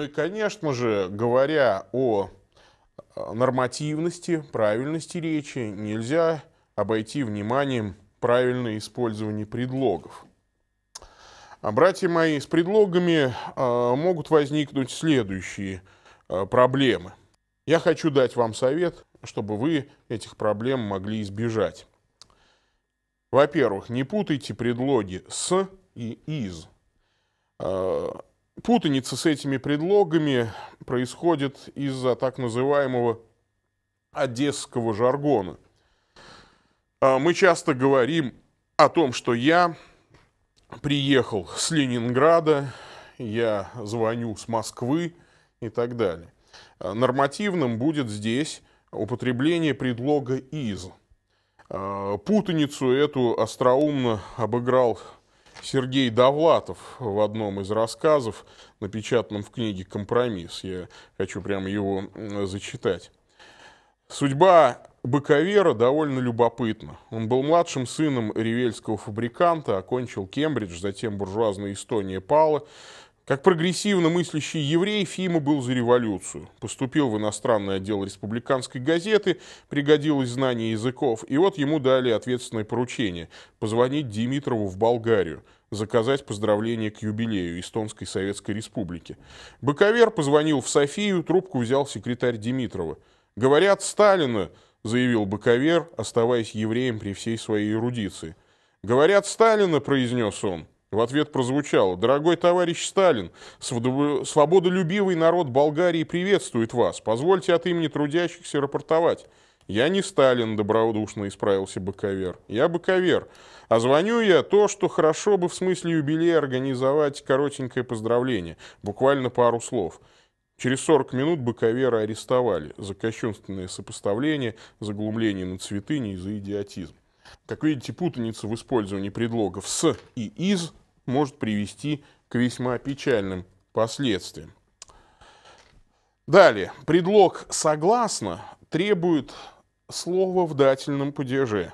Ну и, конечно же, говоря о э, нормативности, правильности речи, нельзя обойти вниманием правильное использование предлогов. А братья мои, с предлогами э, могут возникнуть следующие э, проблемы. Я хочу дать вам совет, чтобы вы этих проблем могли избежать. Во-первых, не путайте предлоги «с» и «из» путаница с этими предлогами происходит из-за так называемого одесского жаргона. А мы часто говорим о том, что я приехал с Ленинграда, я звоню с Москвы и так далее. А нормативным будет здесь употребление предлога «из». А путаницу эту остроумно обыграл Сергей Довлатов в одном из рассказов, напечатанном в книге «Компромисс». Я хочу прямо его зачитать. Судьба Быковера довольно любопытна. Он был младшим сыном ревельского фабриканта, окончил Кембридж, затем буржуазная Эстония пала. Как прогрессивно мыслящий еврей, Фима был за революцию. Поступил в иностранный отдел республиканской газеты, пригодилось знание языков, и вот ему дали ответственное поручение – позвонить Димитрову в Болгарию, заказать поздравление к юбилею Эстонской Советской Республики. Боковер позвонил в Софию, трубку взял секретарь Димитрова. «Говорят, Сталина», – заявил Боковер, оставаясь евреем при всей своей эрудиции. «Говорят, Сталина», – произнес он. В ответ прозвучало «Дорогой товарищ Сталин, свободолюбивый народ Болгарии приветствует вас. Позвольте от имени трудящихся рапортовать». «Я не Сталин», — добродушно исправился Боковер. «Я Боковер. А звоню я то, что хорошо бы в смысле юбилея организовать коротенькое поздравление. Буквально пару слов». Через 40 минут Боковера арестовали за кощунственное сопоставление, за глумление на цветыни и за идиотизм. Как видите, путаница в использовании предлогов «с» и «из» может привести к весьма печальным последствиям. Далее. Предлог «согласно» требует слова в дательном падеже.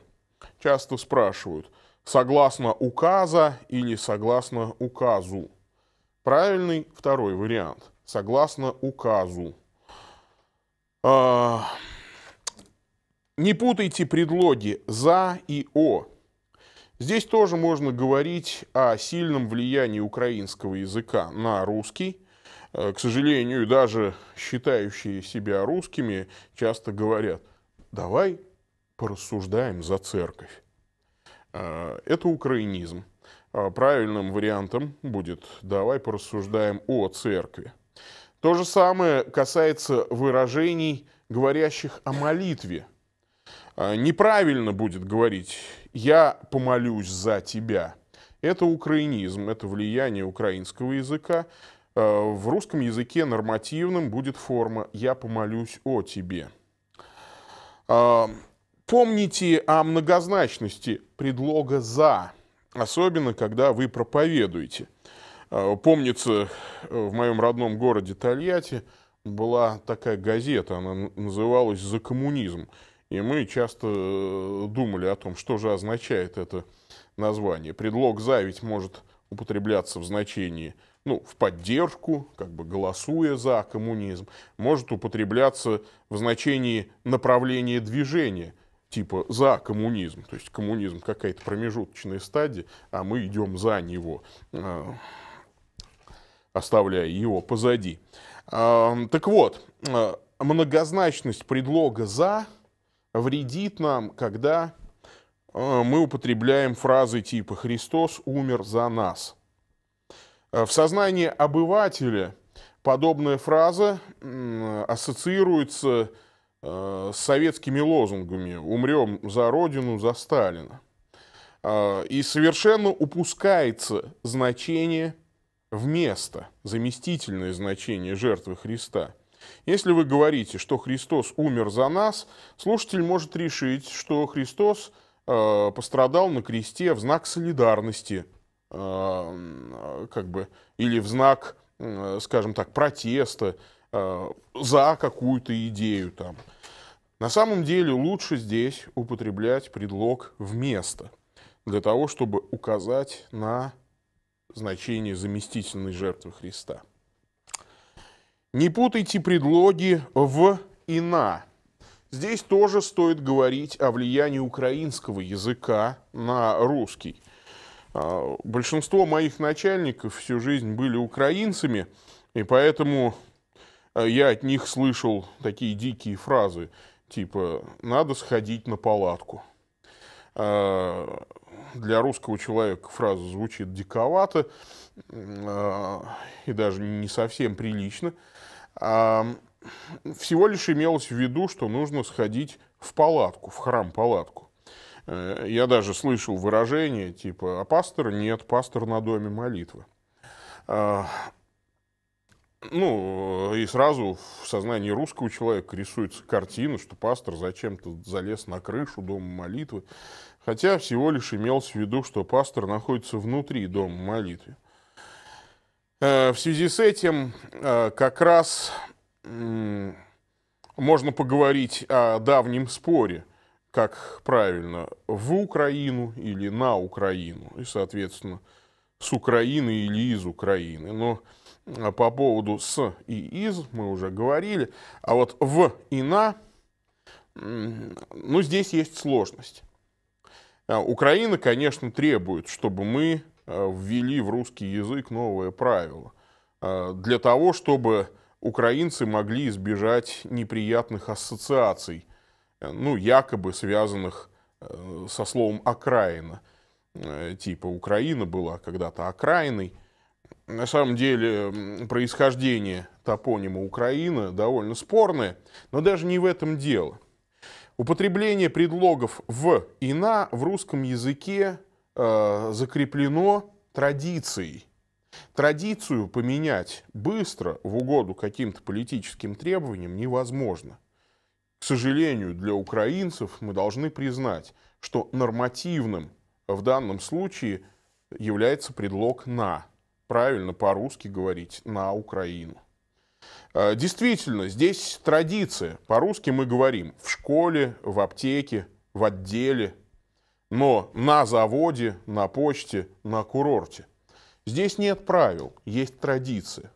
Часто спрашивают «согласно указа» или «согласно указу». Правильный второй вариант – «согласно указу». А, Не путайте предлоги «за» и «о». Здесь тоже можно говорить о сильном влиянии украинского языка на русский. Э, к сожалению, даже считающие себя русскими часто говорят, давай порассуждаем за церковь. Э, это украинизм. Э, правильным вариантом будет «давай порассуждаем о церкви». То же самое касается выражений, говорящих о молитве – а, неправильно будет говорить «я помолюсь за тебя». Это украинизм, это влияние украинского языка. А, в русском языке нормативным будет форма «я помолюсь о тебе». А, помните о многозначности предлога «за», особенно когда вы проповедуете. Помнится, в моем родном городе Тольятти была такая газета, она называлась «За коммунизм». И мы часто э, думали о том, что же означает это название. Предлог «за» ведь может употребляться в значении ну, в поддержку, как бы голосуя за коммунизм, может употребляться в значении направления движения, типа за коммунизм, то есть коммунизм какая-то промежуточная стадия, а мы идем за него, э, оставляя его позади. Так вот, э, многозначность предлога «за» вредит нам, когда э, мы употребляем фразы типа «Христос умер за нас». Э, в сознании обывателя подобная фраза ассоциируется э, с советскими лозунгами «Умрем за Родину, за Сталина». И совершенно упускается значение вместо, заместительное значение жертвы Христа – если вы говорите, что Христос умер за нас, слушатель может решить, что Христос э, пострадал на кресте в знак солидарности, э, как бы, или в знак, э, скажем так, протеста э, за какую-то идею там. На самом деле лучше здесь употреблять предлог «вместо» для того, чтобы указать на значение заместительной жертвы Христа. Не путайте предлоги «в» и «на». Здесь тоже стоит говорить о влиянии украинского языка на русский. А, большинство моих начальников всю жизнь были украинцами, и поэтому а, я от них слышал такие дикие фразы, типа «надо сходить на палатку». А, для русского человека фраза звучит диковато и даже не совсем прилично – всего лишь имелось в виду, что нужно сходить в палатку, в храм-палатку. Э, я даже слышал выражение типа «А пастор нет, пастор на доме молитвы». А, ну, и сразу в сознании русского человека рисуется картина, что пастор зачем-то залез на крышу дома молитвы, хотя всего лишь имелось в виду, что пастор находится внутри дома молитвы. Э, в связи с этим э, как раз можно поговорить о давнем споре, как правильно, в Украину или на Украину, и, соответственно, с Украины или из Украины. Но э, по поводу «с» и «из» мы уже говорили, а вот «в» и «на» ну, здесь есть сложность. Украина, конечно, требует, чтобы мы Э, ввели в русский язык новое правило э, для того, чтобы украинцы могли избежать неприятных ассоциаций, э, ну, якобы связанных со словом «окраина». Типа Украина была когда-то окраиной. На самом деле происхождение топонима Украина довольно спорное, но даже не в этом дело. Употребление предлогов «в» и «на» в русском языке Э, закреплено традицией. Традицию поменять быстро в угоду каким-то политическим требованиям невозможно. К сожалению, для украинцев мы должны признать, что нормативным в данном случае является предлог «на». Правильно по-русски говорить «на Украину». Э, действительно, здесь традиция. По-русски мы говорим в школе, в аптеке, в отделе – но на заводе, на почте, на курорте. Здесь нет правил, есть традиции.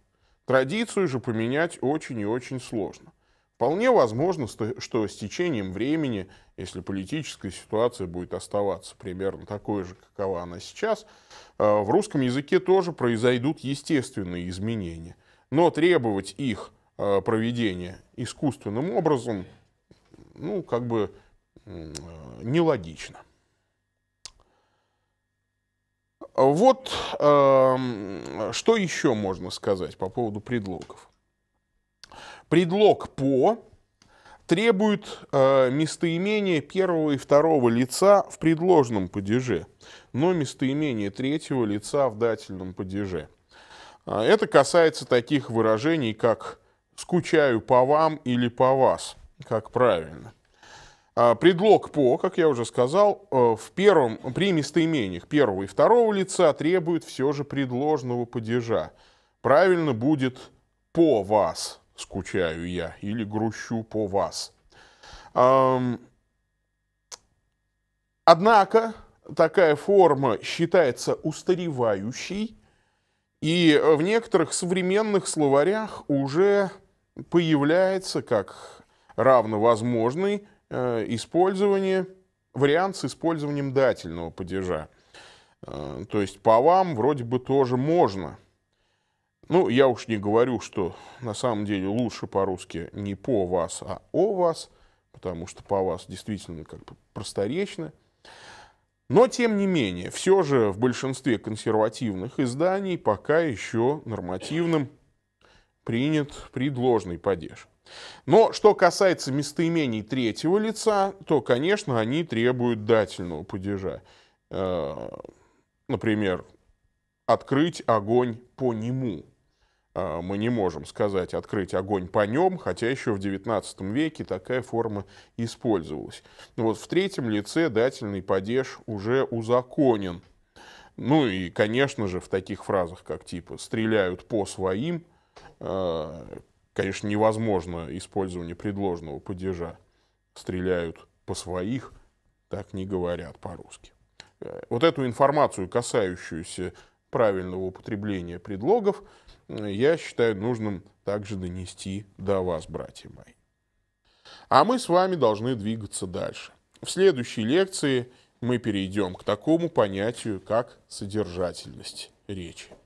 Традицию же поменять очень и очень сложно. Вполне возможно, что с течением времени, если политическая ситуация будет оставаться примерно такой же, какова она сейчас, э, в русском языке тоже произойдут естественные изменения. Но требовать их э, проведения искусственным образом, ну, как бы э, нелогично. Вот э, что еще можно сказать по поводу предлогов. Предлог «по» требует э, местоимения первого и второго лица в предложном падеже, но местоимение третьего лица в дательном падеже. Э, это касается таких выражений, как «скучаю по вам» или «по вас», как правильно. А, предлог «по», как я уже сказал, э, в первом, при местоимениях первого и второго лица требует все же предложного падежа. Правильно будет «по вас» скучаю я или грущу по вас. Однако такая форма считается устаревающей, и в некоторых современных словарях уже появляется как равновозможный Э, использование, вариант с использованием дательного падежа. Э, то есть по вам вроде бы тоже можно. Ну, я уж не говорю, что на самом деле лучше по-русски не по вас, а о вас, потому что по вас действительно как бы просторечно. Но, тем не менее, все же в большинстве консервативных изданий пока еще нормативным принят предложный падеж. Но что касается местоимений третьего лица, то, конечно, они требуют дательного падежа. Э, например, открыть огонь по нему. Э, мы не можем сказать «открыть огонь по нем», хотя еще в XIX веке такая форма использовалась. Но вот в третьем лице дательный падеж уже узаконен. Ну и, конечно же, в таких фразах, как типа «стреляют по своим», э, Конечно, невозможно использование предложенного падежа. Стреляют по своих, так не говорят по-русски. Э, вот эту информацию, касающуюся правильного употребления предлогов, я считаю нужным также донести до вас, братья мои. А мы с вами должны двигаться дальше. В следующей лекции мы перейдем к такому понятию, как содержательность речи.